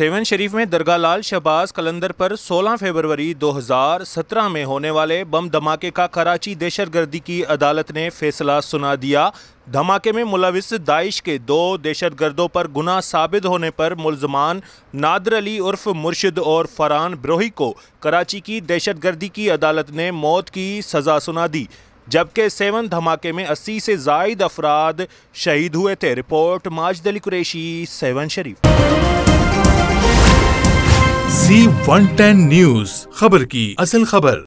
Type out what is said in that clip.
seven शरीफ में दरगाह लाल शहबाज कलंदर पर 16 फरवरी 2017 में होने वाले बम धमाके का कराची दहशतगर्दी की अदालत ने फैसला सुना दिया धमाके में मुलविस दाइश के दो दहशतगर्दों पर गुना साबित होने पर मुलजमान नादर अली उर्फ मुर्शिद और फरहान ब्रोही को कराची की दहशतगर्दी की अदालत ने मौत की सज़ा सुना दी जबकि सेवन धमाके में अस्सी से जायद अफराद शहीद हुए थे report Majdali Qureshi Sehwan Sharif C one ten news खबर की असल खबर